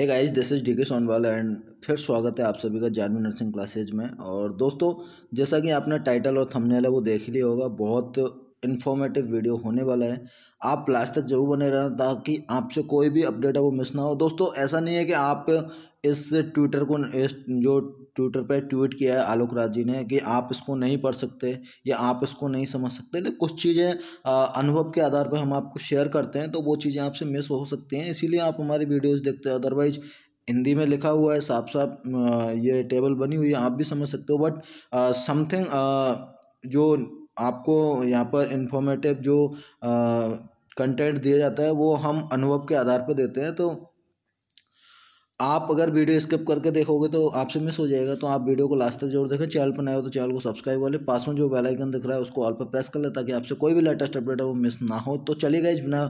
है guys this is D के Sonwal and फिर स्वागत है आप सभी का जानवी नर्सिंग क्लासेज में और दोस्तों जैसा कि आपने टाइटल और थंबनेल है वो देख लिया होगा बहुत इन्फॉर्मेटिव वीडियो होने वाला है आप लास्ट तक जरूर बने रहना ताकि आपसे कोई भी अपडेट है वो मिस ना हो दोस्तों ऐसा नहीं है कि आप इस ट्विटर को इस जो ट्विटर पर ट्वीट किया है आलोक राज जी ने कि आप इसको नहीं पढ़ सकते या आप इसको नहीं समझ सकते लेकिन कुछ चीज़ें अनुभव के आधार पर हम आपको शेयर करते हैं तो वो चीज़ें आपसे मिस हो सकती हैं इसीलिए आप हमारी वीडियोज़ देखते हैं अदरवाइज़ हिंदी में लिखा हुआ है साफ साफ ये टेबल बनी हुई है आप भी समझ सकते हो बट समथिंग जो आपको यहाँ पर इंफॉर्मेटिव जो कंटेंट दिया जाता है वो हम अनुभव के आधार पर देते हैं तो आप अगर वीडियो स्किप करके देखोगे तो आपसे मिस हो जाएगा तो आप वीडियो को लास्ट तक जरूर देखें चैनल पर नए हो तो चैनल को सब्सक्राइब कर लें पास में जो बेल आइकन दिख रहा है उसको ऑल पर प्रेस कर लें ताकि आपसे कोई भी लेटेस्ट अपडेट है वो मिस ना हो तो चलिए गए बिना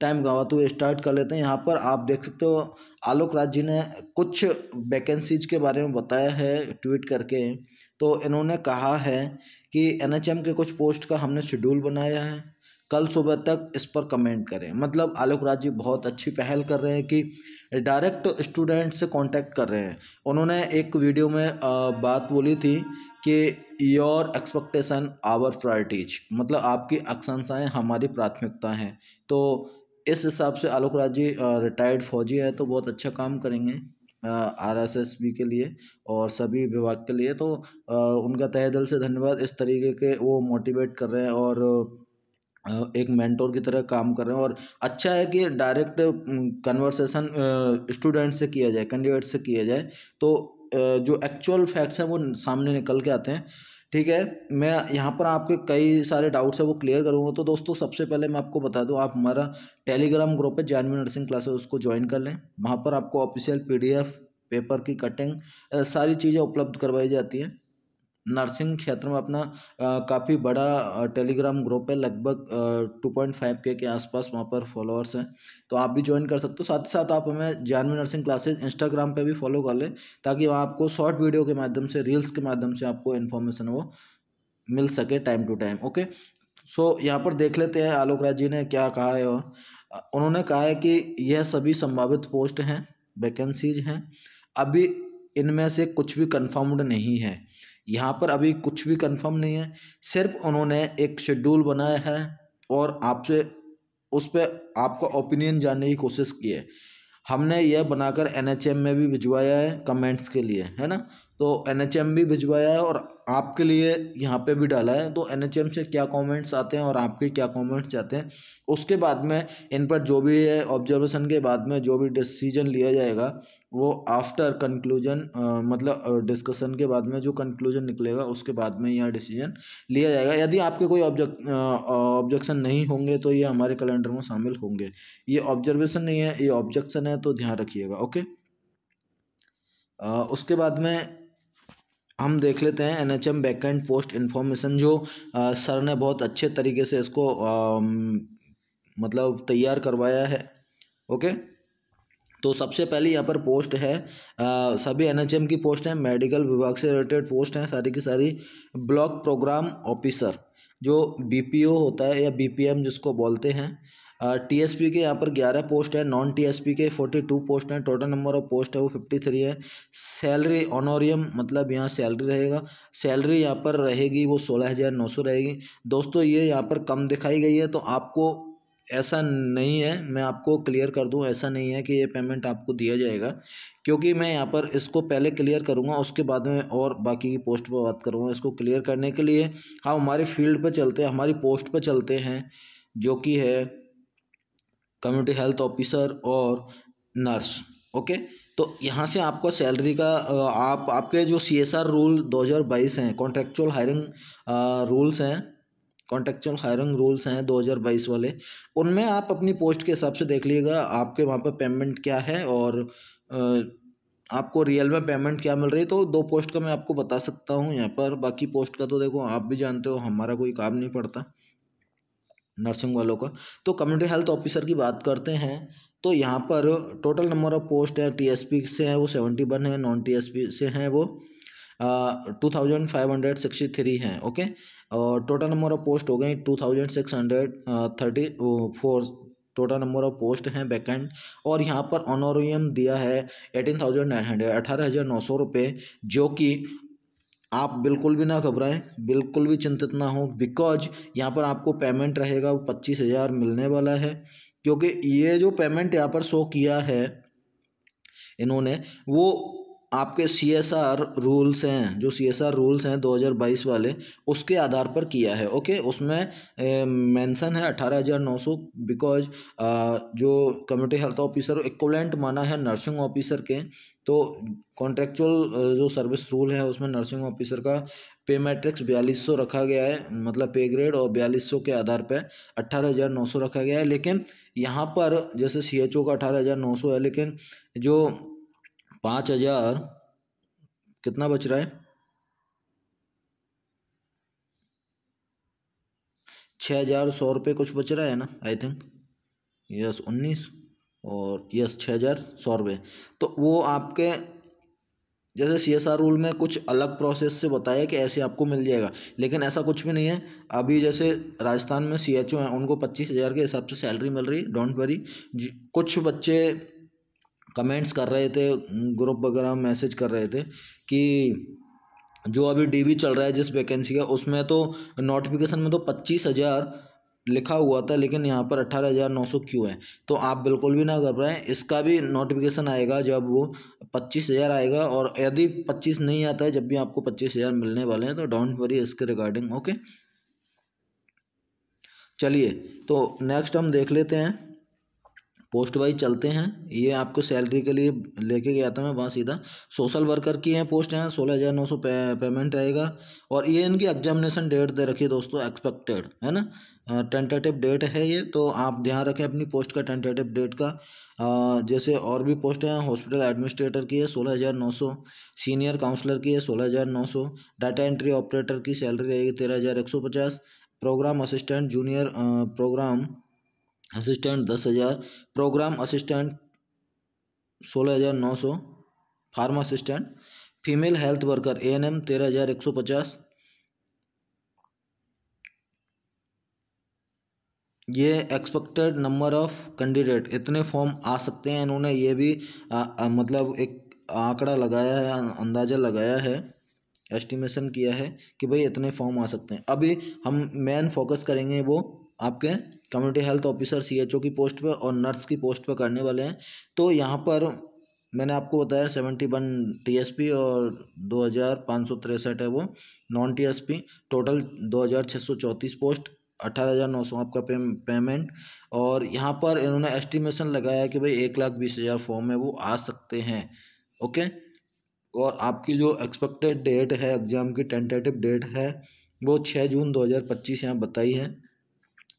टाइम गवा तो स्टार्ट कर लेते हैं यहाँ पर आप देख सकते हो आलोक राज जी ने कुछ वैकेंसीज के बारे में बताया है ट्वीट करके तो इन्होंने कहा है कि एन के कुछ पोस्ट का हमने शेड्यूल बनाया है कल सुबह तक इस पर कमेंट करें मतलब आलोक राज जी बहुत अच्छी पहल कर रहे हैं कि डायरेक्ट स्टूडेंट से कांटेक्ट कर रहे हैं उन्होंने एक वीडियो में बात बोली थी कि योर एक्सपेक्टेशन आवर प्रायरिटीज मतलब आपकी आकांक्षाएँ हमारी प्राथमिकता हैं तो इस हिसाब से आलोक राज जी रिटायर्ड फौजी हैं तो बहुत अच्छा काम करेंगे आर एस एस बी के लिए और सभी विभाग के लिए तो आ, उनका तहे दिल से धन्यवाद इस तरीके के वो मोटिवेट कर रहे हैं और एक मेंटोर की तरह काम कर रहे हैं और अच्छा है कि डायरेक्ट कन्वर्सेशन स्टूडेंट से किया जाए कैंडिडेट से किया जाए तो जो एक्चुअल फैक्ट्स हैं वो सामने निकल के आते हैं ठीक है मैं यहाँ पर आपके कई सारे डाउट्स हैं वो क्लियर करूँगा तो दोस्तों सबसे पहले मैं आपको बता दूँ आप हमारा टेलीग्राम ग्रुप है जैनवी नर्सिंग क्लासेस उसको ज्वाइन कर लें वहाँ पर आपको ऑफिशियल पीडीएफ पेपर की कटिंग सारी चीज़ें उपलब्ध करवाई जाती हैं नर्सिंग क्षेत्र में अपना काफ़ी बड़ा टेलीग्राम ग्रुप है लगभग टू पॉइंट फाइव के के आसपास वहाँ पर फॉलोअर्स हैं तो आप भी ज्वाइन कर सकते हो साथ ही साथ आप हमें जानवी नर्सिंग क्लासेज इंस्टाग्राम पे भी फॉलो कर लें ताकि वहाँ आपको शॉर्ट वीडियो के माध्यम से रील्स के माध्यम से आपको इन्फॉर्मेशन वो मिल सके time to time okay so यहाँ पर देख लेते हैं आलोक राज जी ने क्या कहा है और उन्होंने कहा है कि यह सभी संभावित पोस्ट हैं वैकेंसीज हैं अभी इनमें से कुछ भी कन्फर्म्ड नहीं है यहाँ पर अभी कुछ भी कंफर्म नहीं है सिर्फ उन्होंने एक शेड्यूल बनाया है और आपसे उस पर आपका ओपिनियन जानने की कोशिश की है हमने यह बनाकर एनएचएम में भी भिजवाया है कमेंट्स के लिए है ना तो एन भी भिजवाया है और आपके लिए यहाँ पे भी डाला है तो एन से क्या कमेंट्स आते हैं और आपके क्या कमेंट्स आते हैं उसके बाद में इन पर जो भी है ऑब्जर्वेशन के बाद में जो भी डिसीजन लिया जाएगा वो आफ्टर कंक्लूजन मतलब डिस्कशन के बाद में जो कंक्लूजन निकलेगा उसके बाद में यह डिसीजन लिया जाएगा यदि आपके कोई ऑब्जेक्ट ऑब्जेक्शन नहीं होंगे तो ये हमारे कैलेंडर में शामिल होंगे ये ऑब्जर्वेशन नहीं है ये ऑब्जेक्शन है तो ध्यान रखिएगा ओके आ, उसके बाद में हम देख लेते हैं N H M back post information जो आ, सर ने बहुत अच्छे तरीके से इसको आ, मतलब तैयार करवाया है ओके तो सबसे पहले यहाँ पर पोस्ट है आ, सभी एनएचएम की पोस्ट हैं मेडिकल विभाग से रिलेटेड पोस्ट हैं सारी की सारी ब्लॉक प्रोग्राम ऑफिसर जो बीपीओ होता है या बीपीएम जिसको बोलते हैं टीएसपी के यहाँ पर ग्यारह पोस्ट है नॉन टीएसपी के फोर्टी टू पोस्ट हैं टोटल नंबर ऑफ पोस्ट है वो फिफ्टी थ्री है सैलरी ऑनोरियम मतलब यहाँ सैलरी रहेगा सैलरी यहाँ पर रहेगी वो सोलह हज़ार नौ सौ रहेगी दोस्तों ये यहाँ पर कम दिखाई गई है तो आपको ऐसा नहीं है मैं आपको क्लियर कर दूँ ऐसा नहीं है कि ये पेमेंट आपको दिया जाएगा क्योंकि मैं यहाँ पर इसको पहले क्लियर करूँगा उसके बाद में और बाकी की पोस्ट पर बात करूँगा इसको क्लियर करने के लिए हम हाँ हमारे फील्ड पर चलते हैं हमारी पोस्ट पर चलते हैं जो कि है कम्युनिटी हेल्थ ऑफिसर और नर्स ओके तो यहाँ से आपका सैलरी का आप आपके जो सी एस आर रूल दो हज़ार बाईस हैं कॉन्ट्रेक्चुअल हायरिंग रूल्स हैं कॉन्ट्रेक्चुअल हायरिंग रूल्स हैं दो हज़ार बाईस वाले उनमें आप अपनी पोस्ट के हिसाब से देख लीजिएगा आपके वहाँ पर पेमेंट क्या है और आपको रियल में पेमेंट क्या मिल रही तो दो पोस्ट का मैं आपको बता सकता हूँ यहाँ पर बाकी पोस्ट का तो देखो आप भी जानते हो हमारा कोई काम नहीं पड़ता नर्सिंग वालों का तो कम्युनिटी हेल्थ ऑफिसर की बात करते हैं तो यहाँ पर टोटल नंबर ऑफ पोस्ट है टीएसपी से है वो सेवेंटी वन है नॉन टीएसपी से हैं वो two thousand five hundred sixty three हैं ओके और टोटल नंबर ऑफ पोस्ट हो गई two thousand six hundred thirty four total number of post हैं वैकेंट और यहाँ पर ऑनोरियम दिया है एटीन थाउजेंड नाइन हंड्रेड अठारह हज़ार नौ सौ रुपये जो कि आप बिल्कुल भी ना घबराएं बिल्कुल भी चिंतित ना हो बिकॉज यहाँ पर आपको पेमेंट रहेगा वो पच्चीस हज़ार मिलने वाला है क्योंकि ये जो पेमेंट यहाँ पर शो किया है इन्होंने वो आपके सी एस आर रूल्स हैं जो सी एस आर रूल्स हैं दो हज़ार बाईस वाले उसके आधार पर किया है ओके उसमें मेंशन है अठारह हज़ार नौ सौ बिकॉज जो कम्युनिटी हेल्थ ऑफिसर इक्वलेंट माना है नर्सिंग ऑफिसर के तो कॉन्ट्रेक्चुअल जो सर्विस रूल है उसमें नर्सिंग ऑफिसर का पे मैट्रिक्स बयालीस सौ रखा गया है मतलब पे ग्रेड और बयालीस सौ के आधार पर अट्ठारह हज़ार नौ सौ रखा गया है लेकिन यहाँ पर जैसे सी एच ओ का अठारह हज़ार नौ सौ है लेकिन जो पाँच हजार कितना बच रहा है छः हजार सौ रुपये कुछ बच रहा है ना आई थिंक यस उन्नीस और यस छः हजार सौ रुपये तो वो आपके जैसे सी एस आर रूल में कुछ अलग प्रोसेस से बताया कि ऐसे आपको मिल जाएगा लेकिन ऐसा कुछ भी नहीं है अभी जैसे राजस्थान में सी एच ओ हैं उनको पच्चीस हज़ार के हिसाब से सैलरी मिल रही है डोंट वरी कुछ बच्चे कमेंट्स कर रहे थे ग्रुप वगैरह मैसेज कर रहे थे कि जो अभी डीबी चल रहा है जिस वैकेंसी का उसमें तो नोटिफिकेशन में तो पच्चीस हज़ार लिखा हुआ था लेकिन यहाँ पर अट्ठारह हज़ार नौ सौ क्यों है तो आप बिल्कुल भी ना कर हैं इसका भी नोटिफिकेशन आएगा जब वो पच्चीस हज़ार आएगा और यदि पच्चीस नहीं आता है जब भी आपको पच्चीस हज़ार मिलने वाले हैं तो डोंट वरी इसके रिगार्डिंग ओके चलिए तो नेक्स्ट हम देख लेते हैं पोस्ट वाइज चलते हैं ये आपको सैलरी के लिए लेके गया था मैं वहाँ सीधा सोशल वर्कर की हैं पोस्ट हैं सोलह हज़ार नौ सौ पेमेंट रहेगा और ये इनकी एग्जामिनेशन डेट दे रखी है दोस्तों एक्सपेक्टेड है ना टेंटेटिव डेट है ये तो आप ध्यान रखें अपनी पोस्ट का टेंटेटिव डेट का आ, जैसे और भी पोस्ट हैं हॉस्पिटल एडमिनिस्ट्रेटर की है सोलह हज़ार नौ सौ सीनियर काउंसलर की है सोलह हज़ार नौ सौ डाटा एंट्री ऑपरेटर की सैलरी रहेगी तेरह हज़ार एक सौ पचास program assistant junior program assistant दस हज़ार प्रोग्राम असिस्टेंट सोलह हज़ार नौ सौ pharma assistant female health worker A N M तेरह हज़ार एक सौ पचास ये एक्सपेक्टेड नंबर ऑफ कैंडिडेट इतने फॉर्म आ सकते हैं इन्होंने ये भी आ, आ, मतलब एक आंकड़ा लगाया है अंदाज़ा लगाया है एस्टिमेशन किया है कि भाई इतने फॉर्म आ सकते हैं अभी हम मेन फोकस करेंगे वो आपके कम्युनिटी हेल्थ ऑफिसर सीएचओ की पोस्ट पर और नर्स की पोस्ट पर करने वाले हैं तो यहाँ पर मैंने आपको बताया सेवेंटी वन टी और दो हज़ार पाँच सौ तिरसठ है वो नॉन टी टोटल दो हज़ार छः सौ चौंतीस पोस्ट अठारह हज़ार नौ सौ आपका पे, पेमेंट और यहाँ पर इन्होंने एस्टिमेशन लगाया कि भाई एक लाख बीस हज़ार फॉर्म है वो आ सकते हैं ओके और आपकी जो एक्सपेक्टेड डेट है एग्ज़ाम की टेंटेटिव डेट है वो छः जून दो हज़ार पच्चीस यहाँ बताई है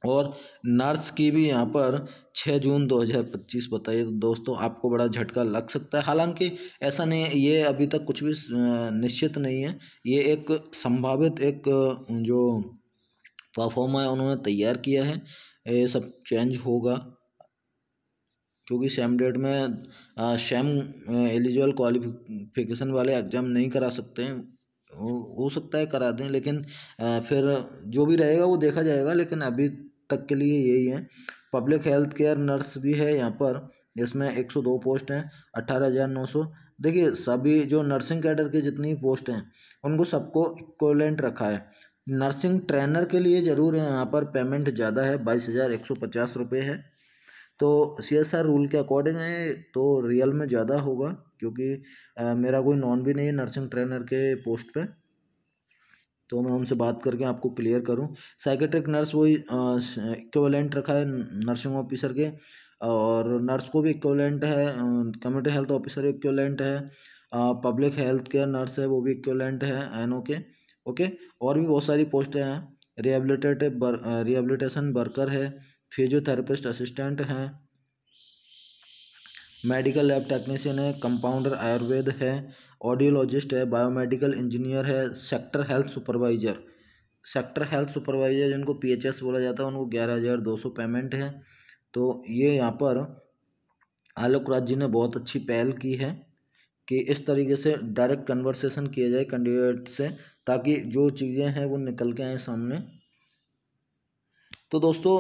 और नर्स की भी यहाँ पर छः जून 2025 बताइए तो दोस्तों आपको बड़ा झटका लग सकता है हालांकि ऐसा नहीं है ये अभी तक कुछ भी निश्चित नहीं है ये एक संभावित एक जो परफॉर्मा है उन्होंने तैयार किया है ये सब चेंज होगा क्योंकि सेम डेट में सेम एलिजिबल क्वालिफिकेशन वाले एग्ज़ाम नहीं करा सकते हैं हो सकता है करा दें लेकिन फिर जो भी रहेगा वो देखा जाएगा लेकिन अभी तक के लिए यही है पब्लिक हेल्थ केयर नर्स भी है यहाँ पर इसमें 102 पोस्ट हैं अट्ठारह देखिए सभी जो नर्सिंग कैडर के जितनी पोस्ट हैं उनको सबको इक्वलेंट रखा है नर्सिंग ट्रेनर के लिए ज़रूर है यहाँ पर पेमेंट ज़्यादा है बाईस हज़ार एक सौ पचास रुपये है तो सी एस आर रूल के अकॉर्डिंग है तो रियल में ज़्यादा होगा क्योंकि आ, मेरा कोई नॉन भी नहीं है नर्सिंग ट्रेनर के पोस्ट पर तो मैं उनसे बात करके आपको क्लियर करूँ साइकेट्रिक नर्स वही इक्वलेंट रखा है नर्सिंग ऑफिसर के और नर्स को भी इक्वलेंट है कम्युनिटी हेल्थ ऑफिसर इक्वलेंट है पब्लिक हेल्थ केयर नर्स है वो भी इक्वलेंट है एन के ओके और भी बहुत सारी पोस्टें हैं रिहेबलीटेटिव रिहेबलीटेशन वर्कर है फिजियोथेरेपिस्ट असिस्टेंट हैं मेडिकल लैब टेक्नीशियन है कंपाउंडर आयुर्वेद है ऑडियोलॉजिस्ट है बायोमेडिकल इंजीनियर है sector health supervisor sector health supervisor जिनको पीएचएस बोला जाता है उनको ग्यारह हज़ार दो सौ पेमेंट है तो ये यहाँ पर आलोक राज जी ने बहुत अच्छी पहल की है कि इस तरीके से डायरेक्ट कन्वर्सेशन किया जाए कैंडिडेट से ताकि जो चीज़ें हैं वो निकल के आए सामने तो दोस्तों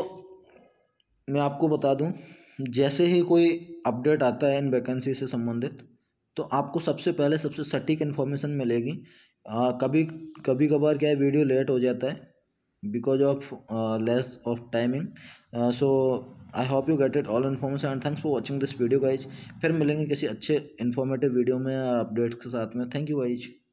मैं आपको बता दूँ जैसे ही कोई अपडेट आता है इन वैकेंसी से संबंधित तो आपको सबसे पहले सबसे सटीक इन्फॉर्मेशन मिलेगी आ, कभी कभी कभार क्या है वीडियो लेट हो जाता है because of less of timing so I hope you get it all information and thanks for watching this video guys फिर मिलेंगे किसी अच्छे इन्फॉर्मेटिव वीडियो में अपडेट्स के साथ में थैंक यू वाइज